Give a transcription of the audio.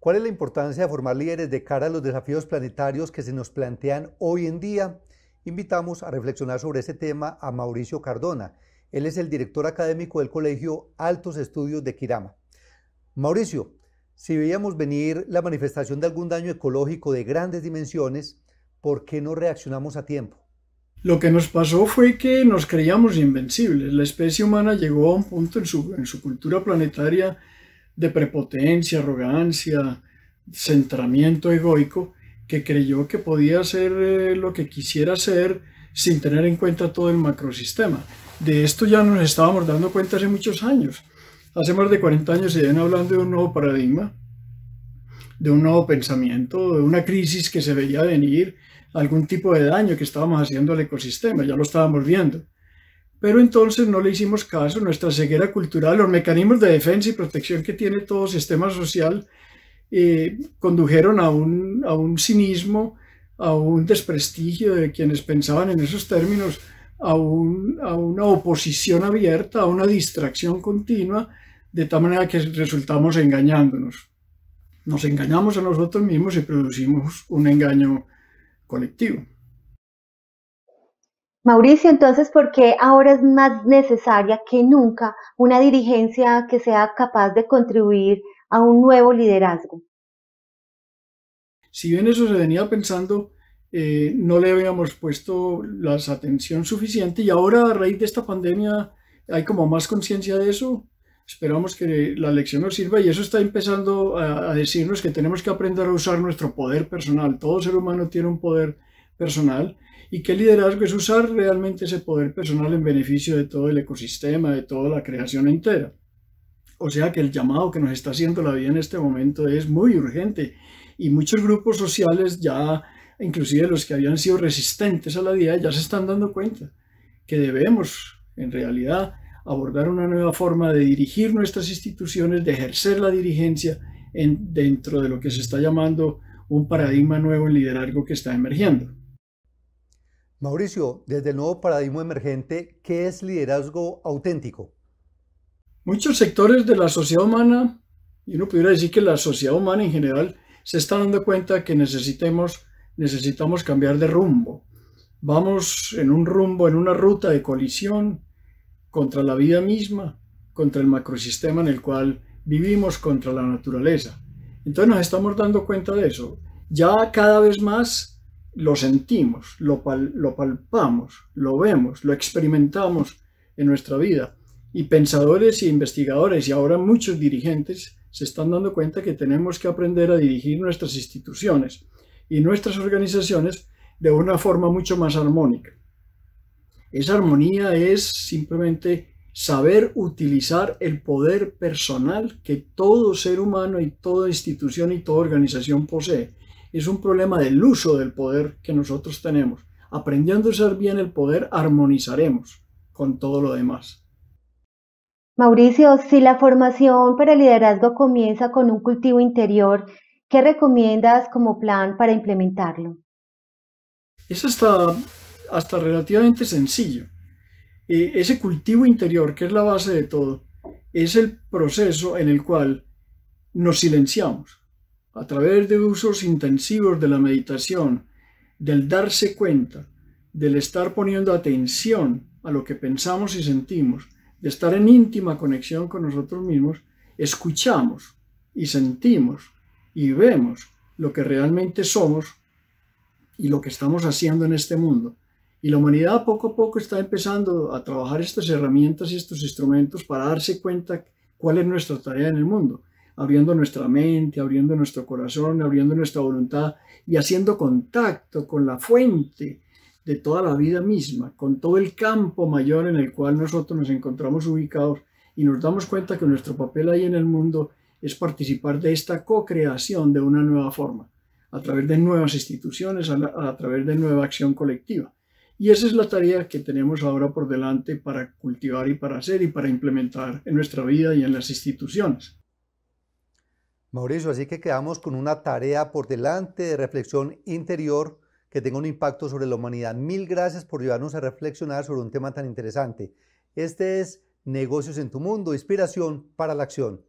¿Cuál es la importancia de formar líderes de cara a los desafíos planetarios que se nos plantean hoy en día? Invitamos a reflexionar sobre ese tema a Mauricio Cardona. Él es el director académico del Colegio Altos Estudios de Kirama. Mauricio, si veíamos venir la manifestación de algún daño ecológico de grandes dimensiones, ¿por qué no reaccionamos a tiempo? Lo que nos pasó fue que nos creíamos invencibles. La especie humana llegó a un punto en su cultura planetaria de prepotencia, arrogancia, centramiento egoico, que creyó que podía hacer eh, lo que quisiera hacer sin tener en cuenta todo el macrosistema. De esto ya nos estábamos dando cuenta hace muchos años. Hace más de 40 años se viene hablando de un nuevo paradigma, de un nuevo pensamiento, de una crisis que se veía venir, algún tipo de daño que estábamos haciendo al ecosistema, ya lo estábamos viendo. Pero entonces no le hicimos caso, nuestra ceguera cultural, los mecanismos de defensa y protección que tiene todo sistema social eh, condujeron a un, cinismo, a un desprestigio de quienes pensaban en esos términos, a una oposición abierta, a una distracción continua, de tal manera que resultamos engañándonos. Nos engañamos a nosotros mismos y producimos un engaño colectivo. Mauricio, entonces, ¿por qué ahora es más necesaria que nunca una dirigencia que sea capaz de contribuir a un nuevo liderazgo? Si bien eso se venía pensando, eh, no le habíamos puesto la atención suficiente y ahora a raíz de esta pandemia hay como más conciencia de eso. Esperamos que la lección nos sirva y eso está empezando a, a, decirnos que tenemos que aprender a usar nuestro poder personal. Todo ser humano tiene un poder personal y que liderazgo es usar realmente ese poder personal en beneficio de todo el ecosistema, de toda la creación entera. O sea que el llamado que nos está haciendo la vida en este momento es muy urgente y muchos grupos sociales ya, inclusive los que habían sido resistentes a la vida, ya se están dando cuenta que debemos, en realidad, abordar una nueva forma de dirigir nuestras instituciones, de ejercer la dirigencia dentro de lo que se está llamando un paradigma nuevo en liderazgo que está emergiendo. Mauricio, desde el nuevo paradigma emergente, ¿qué es liderazgo auténtico? Muchos sectores de la sociedad humana, y uno pudiera decir que la sociedad humana en general, se está dando cuenta que necesitamos cambiar de rumbo. Vamos en un rumbo, en una ruta de colisión contra la vida misma, contra el macrosistema en el cual vivimos, contra la naturaleza. Entonces nos estamos dando cuenta de eso. Ya cada vez más lo sentimos, lo, palpamos, lo vemos, lo experimentamos en nuestra vida. Y pensadores e investigadores y ahora muchos dirigentes se están dando cuenta que tenemos que aprender a dirigir nuestras instituciones y nuestras organizaciones de una forma mucho más armónica. Esa armonía es simplemente saber utilizar el poder personal que todo ser humano y toda institución y toda organización posee es un problema del uso del poder que nosotros tenemos. Aprendiendo a usar bien el poder, armonizaremos con todo lo demás. Mauricio, si la formación para el liderazgo comienza con un cultivo interior, ¿qué recomiendas como plan para implementarlo? Es hasta, hasta relativamente sencillo. Eh, ese cultivo interior, que es la base de todo, es el proceso en el cual nos silenciamos a través de usos intensivos de la meditación, del darse cuenta, del estar poniendo atención a lo que pensamos y sentimos, de estar en íntima conexión con nosotros mismos, escuchamos y sentimos y vemos lo que realmente somos y lo que estamos haciendo en este mundo. Y la humanidad poco a poco está empezando a trabajar estas herramientas y estos instrumentos para darse cuenta cuál es nuestra tarea en el mundo abriendo nuestra mente, abriendo nuestro corazón, abriendo nuestra voluntad y haciendo contacto con la fuente de toda la vida misma, con todo el campo mayor en el cual nosotros nos encontramos ubicados y nos damos cuenta que nuestro papel ahí en el mundo es participar de esta co-creación de una nueva forma, a través de nuevas instituciones, a, a, través de nueva acción colectiva. Y esa es la tarea que tenemos ahora por delante para cultivar y para hacer y para implementar en nuestra vida y en las instituciones. Mauricio, así que quedamos con una tarea por delante de reflexión interior que tenga un impacto sobre la humanidad. Mil gracias por llevarnos a reflexionar sobre un tema tan interesante. Este es Negocios en tu Mundo, inspiración para la acción.